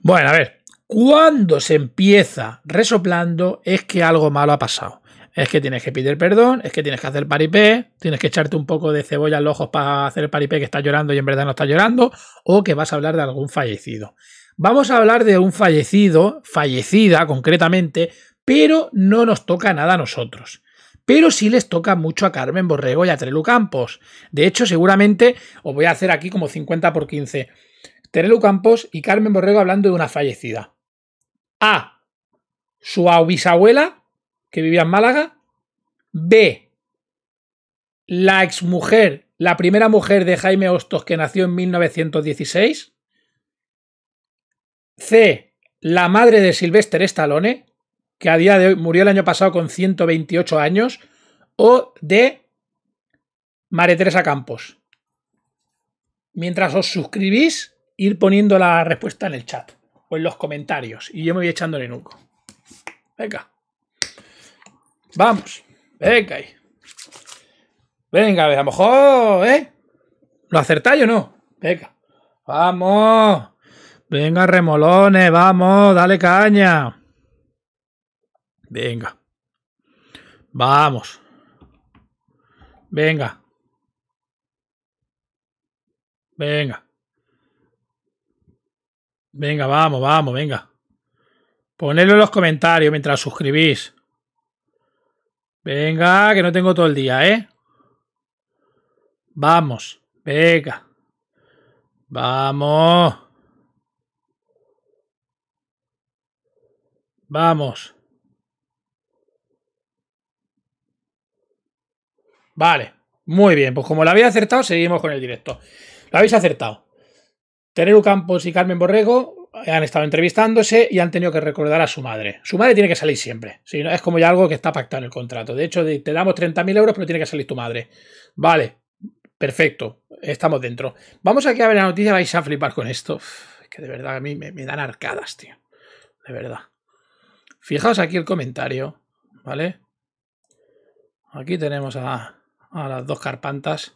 Bueno, a ver, cuando se empieza resoplando es que algo malo ha pasado. Es que tienes que pedir perdón, es que tienes que hacer paripé, tienes que echarte un poco de cebolla en los ojos para hacer el paripé que está llorando y en verdad no está llorando, o que vas a hablar de algún fallecido. Vamos a hablar de un fallecido, fallecida concretamente, pero no nos toca nada a nosotros pero sí les toca mucho a Carmen Borrego y a Trelu Campos. De hecho, seguramente os voy a hacer aquí como 50 por 15. Terelu Campos y Carmen Borrego hablando de una fallecida. A. Su bisabuela, que vivía en Málaga. B. La exmujer, la primera mujer de Jaime Hostos, que nació en 1916. C. La madre de Sylvester Estalone que a día de hoy murió el año pasado con 128 años. O D. Mare Teresa Campos. Mientras os suscribís, ir poniendo la respuesta en el chat o en los comentarios. Y yo me voy echando en un Venga. Vamos. Venga ahí. Venga, a, a lo mejor, ¿eh? ¿Lo acertáis o no? Venga. Vamos. Venga, remolones, vamos, dale caña. Venga. Vamos. Venga. Venga. Venga, vamos, vamos, venga. Ponedlo en los comentarios mientras suscribís. Venga, que no tengo todo el día, ¿eh? Vamos, venga. Vamos. Vamos. Vale, muy bien. Pues como lo habéis acertado, seguimos con el directo. Lo habéis acertado. Teneru Campos y Carmen Borrego han estado entrevistándose y han tenido que recordar a su madre. Su madre tiene que salir siempre. no, es como ya algo que está pactado en el contrato. De hecho, te damos 30.000 euros, pero tiene que salir tu madre. Vale, perfecto. Estamos dentro. Vamos aquí a ver la noticia. Vais a flipar con esto. que de verdad a mí me, dan arcadas, tío. De verdad. Fijaos aquí el comentario. ¿Vale? Aquí tenemos a las dos carpantas.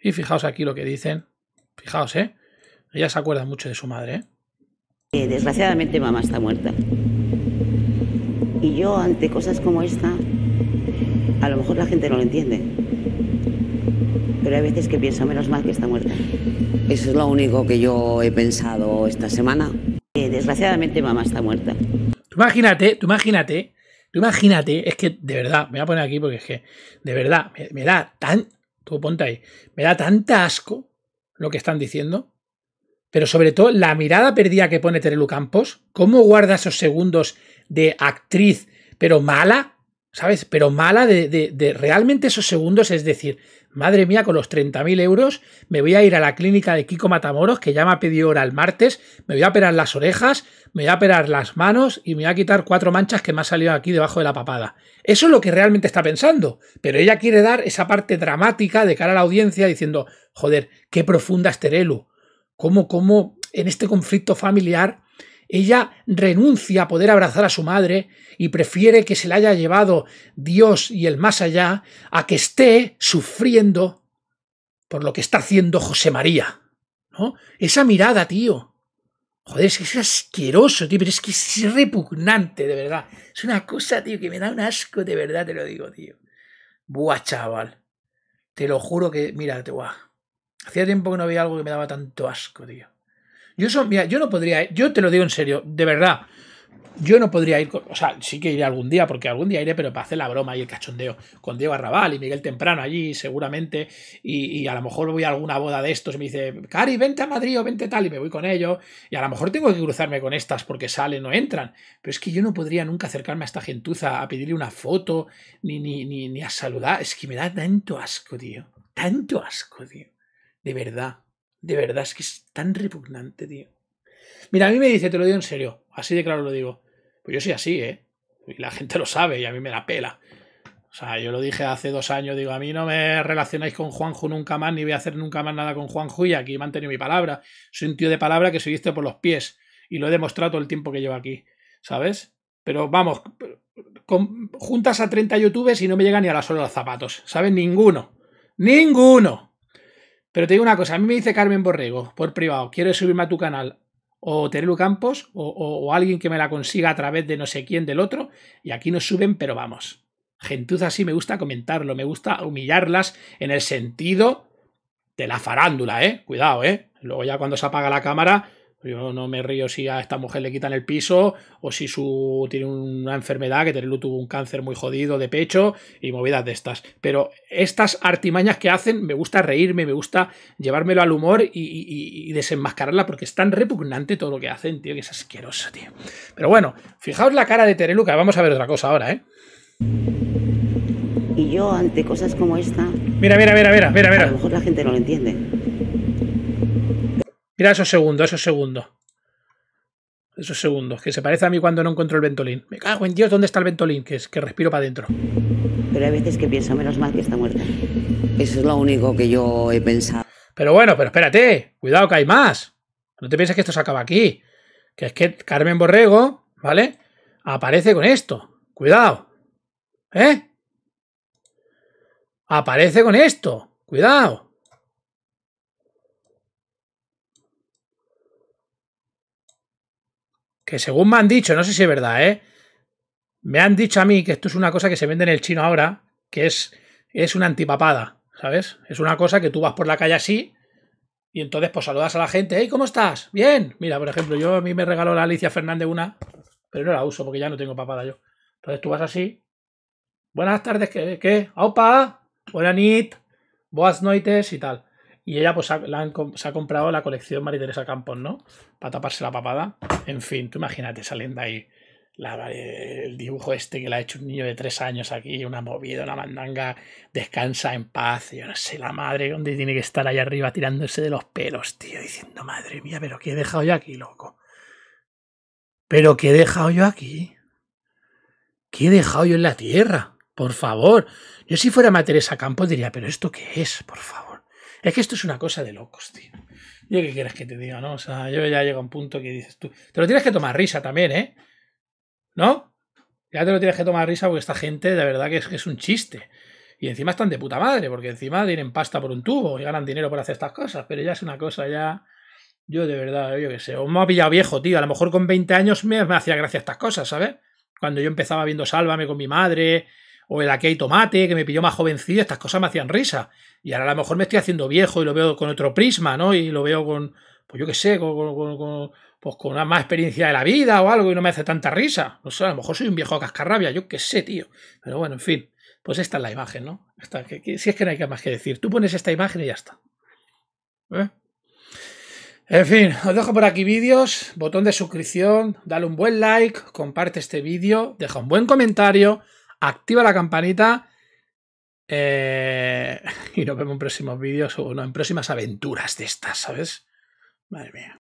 Y fijaos aquí lo que dicen. Fijaos, ¿eh? Ella se acuerda mucho de su madre. ¿eh? desgraciadamente mamá está muerta. Y yo ante cosas como esta, a lo mejor la gente no lo entiende. Pero hay veces que pienso, menos mal que está muerta. Eso es lo único que yo he pensado esta semana. desgraciadamente mamá está muerta. imagínate, tú imagínate, tú imagínate, es que de verdad, me voy a poner aquí porque es que, de verdad, me, me da tan, tú ponte ahí, me da tanta asco lo que están diciendo pero sobre todo la mirada perdida que pone Terelu Campos, cómo guarda esos segundos de actriz, pero mala, ¿sabes? Pero mala de, realmente esos segundos, es decir, madre mía, con los 30.000 euros me voy a ir a la clínica de Kiko Matamoros, que ya me ha pedido hora el martes, me voy a operar las orejas, me voy a operar las manos y me voy a quitar cuatro manchas que me ha salido aquí debajo de la papada. Eso es lo que realmente está pensando, pero ella quiere dar esa parte dramática de cara a la audiencia diciendo, joder, qué profunda es Terelu cómo, cómo en este conflicto familiar ella renuncia a poder abrazar a su madre y prefiere que se la haya llevado Dios y el más allá a que esté sufriendo por lo que está haciendo José María. ¿no? Esa mirada, tío. Joder, es que es asqueroso, tío, pero es que es repugnante, de verdad. Es una cosa, tío, que me da un asco, de verdad, te lo digo, tío. Buah, chaval. Te lo juro que, mira, te Hacía tiempo que no había algo que me daba tanto asco, tío. Yo yo no podría, yo te lo digo en serio, de verdad. Yo no podría ir, o sea, sí que iré algún día, porque algún día iré, pero para hacer la broma y el cachondeo con Diego Arrabal y Miguel Temprano allí, seguramente. Y, a lo mejor voy a alguna boda de estos y me dice, Cari, vente a Madrid o vente tal, y me voy con ellos. Y a lo mejor tengo que cruzarme con estas porque salen o entran. Pero es que yo no podría nunca acercarme a esta gentuza a pedirle una foto, ni, ni, ni, ni a saludar. Es que me da tanto asco, tío. Tanto asco, tío. De verdad. De verdad, es que es tan repugnante, tío. Mira, a mí me dice, te lo digo en serio, así de claro lo digo. Pues yo soy así, ¿eh? Y la gente lo sabe y a mí me la pela. O sea, yo lo dije hace dos años, digo, a mí no me relacionáis con Juanjo nunca más, ni voy a hacer nunca más nada con Juanjo y aquí mantenido mi palabra. Soy un tío de palabra que se viste por los pies y lo he demostrado todo el tiempo que llevo aquí, ¿sabes? Pero vamos, juntas a 30 youtubers y no me llegan ni a la sola los zapatos, ¿sabes? Ninguno. Ninguno. Pero te digo una cosa, a mí me dice Carmen Borrego por privado, quiero subirme a tu canal, o Terelu Campos, o, alguien que me la consiga a través de no sé quién del otro, y aquí nos suben, pero vamos. Gentuza así me gusta comentarlo, me gusta humillarlas en el sentido de la farándula, ¿eh? Cuidado, ¿eh? Luego ya cuando se apaga la cámara, yo no me río si a esta mujer le quitan el piso o si su tiene una enfermedad, que Terelu tuvo un cáncer muy jodido de pecho y movidas de estas. Pero estas artimañas que hacen, me gusta reírme, me gusta llevármelo al humor y, desenmascararla porque es tan repugnante todo lo que hacen, tío, que es asqueroso, tío. Pero bueno, fijaos la cara de Terelu, vamos a ver otra cosa ahora, ¿eh? Y yo ante cosas como esta... Mira, mira, mira, mira, mira, mira. A lo mejor la gente no lo entiende esos segundos, esos segundos. Esos segundos, que se parece a mí cuando no encuentro el ventolín. Me cago en Dios, ¿dónde está el ventolín? Que es que respiro para adentro. Pero hay veces que pienso, menos mal que está muerta. Eso es lo único que yo he pensado. Pero bueno, pero espérate, cuidado que hay más. No te pienses que esto se acaba aquí. Que es que Carmen Borrego, ¿vale? Aparece con esto. Cuidado. ¿Eh? Aparece con esto. Cuidado. que según me han dicho, no sé si es verdad, ¿eh? Me han dicho a mí que esto es una cosa que se vende en el chino ahora, que es, es una antipapada, ¿sabes? Es una cosa que tú vas por la calle así y entonces pues saludas a la gente, hey, ¿cómo estás? Bien. Mira, por ejemplo, yo a mí me regaló la Alicia Fernández una, pero no la uso porque ya no tengo papada yo. Entonces tú vas así. Buenas tardes, ¿qué? qué? ¡Aupa! nit, buenas noites y tal. Y ella pues se ha comprado la colección María Teresa Campos, ¿no? Para taparse la papada. En fin, tú imagínate saliendo ahí el dibujo este que le ha hecho un niño de tres años aquí, una movida, una mandanga, descansa en paz, yo no sé, la madre, ¿dónde tiene que estar ahí arriba tirándose de los pelos, tío? Diciendo, madre mía, pero ¿qué he dejado yo aquí, loco? ¿Pero qué he dejado yo aquí? ¿Qué he dejado yo en la tierra? Por favor. Yo si fuera María Teresa Campos diría, pero ¿esto qué es? Por favor. Es que esto es una cosa de locos, tío. Y qué quieres que te diga, ¿no? O sea, yo ya llego a un punto que dices tú. Te lo tienes que tomar risa también, ¿eh? ¿No? Ya te lo tienes que tomar risa porque esta gente de verdad que es, que es un chiste. Y encima están de puta madre, porque encima tienen pasta por un tubo y ganan dinero por hacer estas cosas. Pero ya es una cosa ya. Yo de verdad, yo qué sé. O me ha pillado viejo, tío. A lo mejor con 20 años me hacía gracia estas cosas, ¿sabes? Cuando yo empezaba viendo Sálvame con mi madre o el Aquí hay tomate, que me pilló más jovencillo, estas cosas me hacían risa. Y ahora a lo mejor me estoy haciendo viejo y lo veo con otro prisma, ¿no? Y lo veo con, pues yo qué sé, con, pues con una más experiencia de la vida o algo y no me hace tanta risa. No sé, a lo mejor soy un viejo cascarrabia, yo qué sé, tío. Pero bueno, en fin, pues esta es la imagen, ¿no? si es que no hay más que decir. Tú pones esta imagen y ya está. ¿Eh? En fin, os dejo por aquí vídeos, botón de suscripción, dale un buen like, comparte este vídeo, deja un buen comentario, activa la campanita eh, y nos vemos en próximos vídeos o no, en próximas aventuras de estas, ¿sabes? Madre mía.